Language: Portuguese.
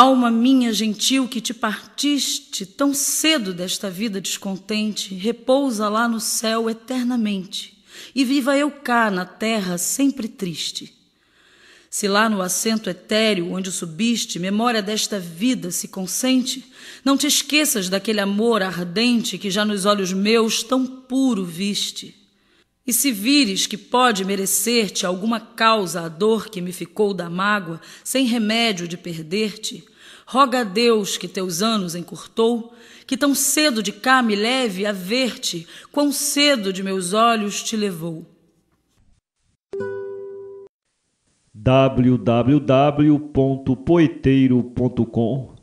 Alma minha gentil, que te partiste tão cedo desta vida descontente, repousa lá no céu eternamente, e viva eu cá na terra sempre triste. Se lá no assento etéreo onde subiste, memória desta vida se consente, não te esqueças daquele amor ardente que já nos olhos meus tão puro viste. E se vires que pode merecer-te alguma causa a dor que me ficou da mágoa, sem remédio de perder-te, roga a Deus que teus anos encurtou, que tão cedo de cá me leve a ver-te, quão cedo de meus olhos te levou. www.poeteiro.com